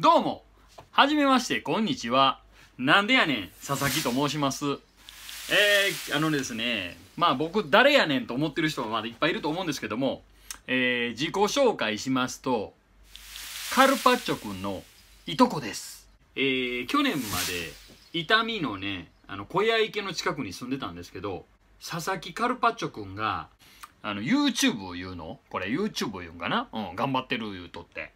どうも、はじめまして、こんにちは。なんでやねん、佐々木と申します。えー、あのですね、まあ僕、誰やねんと思ってる人もまだいっぱいいると思うんですけども、えー、自己紹介しますと、カルパッチョくんのいとこです。えー、去年まで、痛みのね、あの、小屋池の近くに住んでたんですけど、佐々木カルパッチョくんが、あの、YouTube を言うのこれ YouTube を言うんかなうん、頑張ってる言うとって。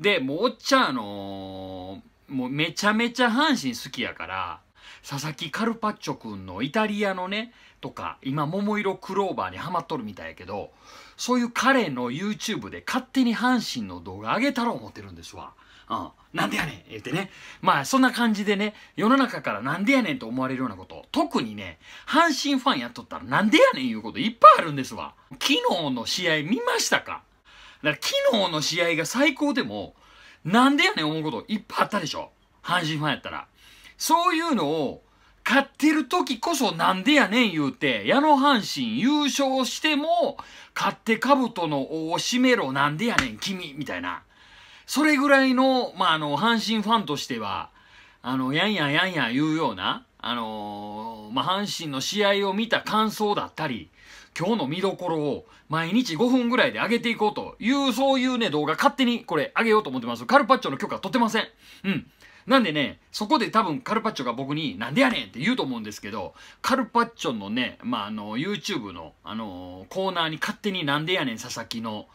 で、もうおっちゃんあのー、もうめちゃめちゃ阪神好きやから、佐々木カルパッチョくんのイタリアのね、とか、今桃色クローバーにハマっとるみたいやけど、そういう彼の YouTube で勝手に阪神の動画上げたろう思ってるんですわ。うん。なんでやねん言ってね。まあ、そんな感じでね、世の中からなんでやねんと思われるようなこと。特にね、阪神ファンやっとったらなんでやねんいうこといっぱいあるんですわ。昨日の試合見ましたかだから昨日の試合が最高でも、なんでやねん思うこといっぱいあったでしょ阪神ファンやったら。そういうのを、勝ってる時こそなんでやねん言うて、矢野阪神優勝しても、勝って兜の尾を締めろなんでやねん君みたいな。それぐらいの、まあ、あの、阪神ファンとしては、あの、やんやんやんやん言うような、あのー、まあ、阪神の試合を見た感想だったり、今日の見どころを毎日5分ぐらいで上げていこうという、そういうね、動画勝手にこれ上げようと思ってます。カルパッチョの許可取ってません。うん。なんでね、そこで多分カルパッチョが僕になんでやねんって言うと思うんですけど、カルパッチョのね、まあ、あの、YouTube の、あのー、コーナーに勝手になんでやねん佐々木の、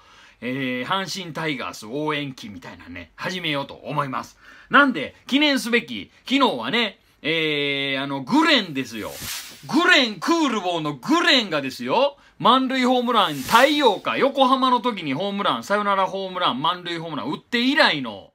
えー、阪神タイガース応援旗みたいなね、始めようと思います。なんで、記念すべき、昨日はね、えー、あの、グレンですよ。グレン、クールボーのグレンがですよ、満塁ホームラン、太陽か、横浜の時にホームラン、サヨナラホームラン、満塁ホームラン、打って以来の。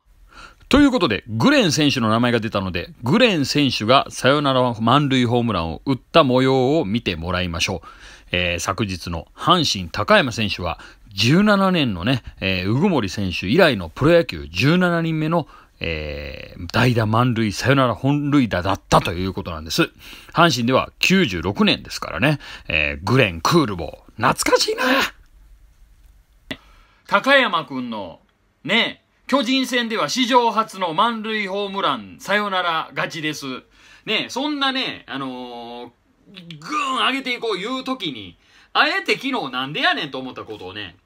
ということで、グレン選手の名前が出たので、グレン選手がサヨナラ満塁ホームランを打った模様を見てもらいましょう。えー、昨日の阪神高山選手は、17年のね、えー、うぐ選手以来のプロ野球17人目の、えー、代打満塁、サヨナラ本塁打だったということなんです。阪神では96年ですからね、えー、グレン、クールボー、懐かしいな高山くんの、ね、巨人戦では史上初の満塁ホームラン、サヨナラ勝ちです。ね、そんなね、あのー、ぐーん上げていこう言うときに、あえて昨日なんでやねんと思ったことをね、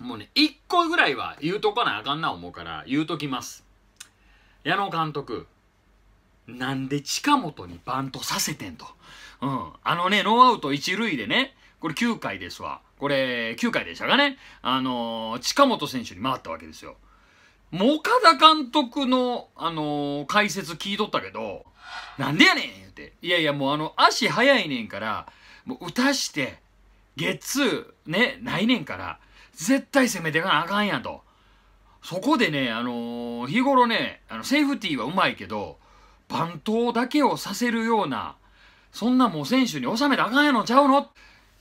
もうね、一個ぐらいは言うとかなあかんな思うから、言うときます。矢野監督なんで近本にバントさせてんと。うん。あのね、ノーアウト一塁でね、これ9回ですわ。これ、9回でしたかね。あのー、近本選手に回ったわけですよ。も岡田監督の、あのー、解説聞いとったけど、なんでやねん言って。いやいや、もうあの、足早いねんから、もう打たして、ゲッツー、ね、ないねんから、絶対攻めていかなあかんやんと。そこでね、あのー、日頃ね、あの、セーフティーはうまいけど、バントだけをさせるような、そんなもう選手に収めたらあかんやのちゃうの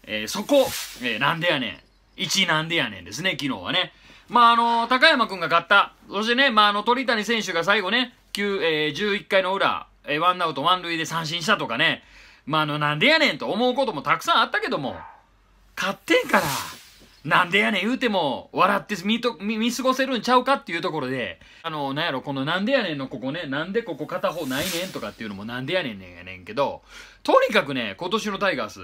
えー、そこ、えー、なんでやねん。1なんでやねんですね、昨日はね。まあ、あのー、高山君が勝った。そしてね、まあ、あの、鳥谷選手が最後ね、9、えー、11回の裏、えー、ワンアウト満塁で三振したとかね。まあ、あの、なんでやねんと思うこともたくさんあったけども、勝ってんから。なんでやねん言うても、笑って見と見、見過ごせるんちゃうかっていうところで、あの、なんやろ、このなんでやねんのここね、なんでここ片方ないねんとかっていうのもなんでやねんねんやねんけど、とにかくね、今年のタイガース、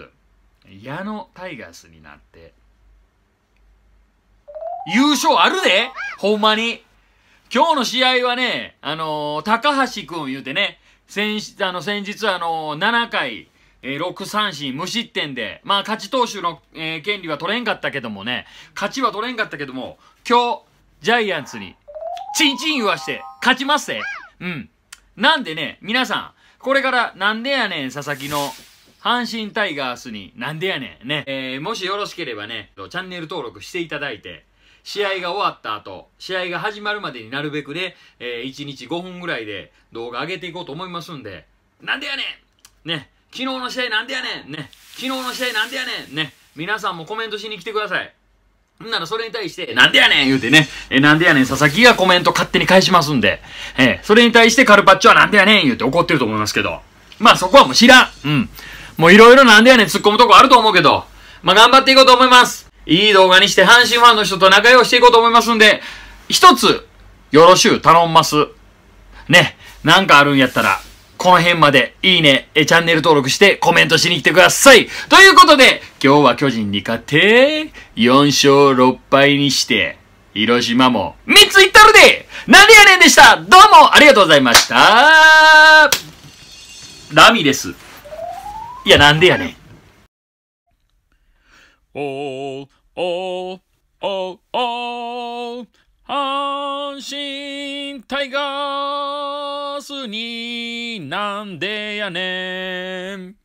矢野タイガースになって、優勝あるでほんまに。今日の試合はね、あのー、高橋くん言うてね、先、あの、先日あのー、7回、えー、6三振、無失点で、まあ、勝ち投手の、えー、権利は取れんかったけどもね、勝ちは取れんかったけども、今日、ジャイアンツに、チンチン言わして、勝ちますぜ。うん。なんでね、皆さん、これからなんでやねん、佐々木の、阪神タイガースに、なんでやねん、ね。えー、もしよろしければね、チャンネル登録していただいて、試合が終わった後、試合が始まるまでになるべくね、えー、1日5分ぐらいで動画上げていこうと思いますんで、なんでやねんね。昨日の試合なんでやねんね。昨日の試合なんでやねんね。皆さんもコメントしに来てください。んならそれに対して、なんでやねん言うてね、え、なんでやねん佐々木がコメント勝手に返しますんで、え、それに対してカルパッチョはなんでやねん言うて怒ってると思いますけど。まあそこはもう知らん。うん。もういろいろなんでやねん突っ込むとこあると思うけど、まあ頑張っていこうと思います。いい動画にして阪神ファンの人と仲良くしていこうと思いますんで、一つ、よろしゅう頼んます。ね、なんかあるんやったら、この辺まで、いいね、チャンネル登録してコメントしに来てくださいということで、今日は巨人に勝って、4勝6敗にして、広島も3ついったるでなんでやねんでしたどうもありがとうございましたラミです。いや、なんでやねん。おー、おー、おー、おー、阪神タイガースになんでやねん。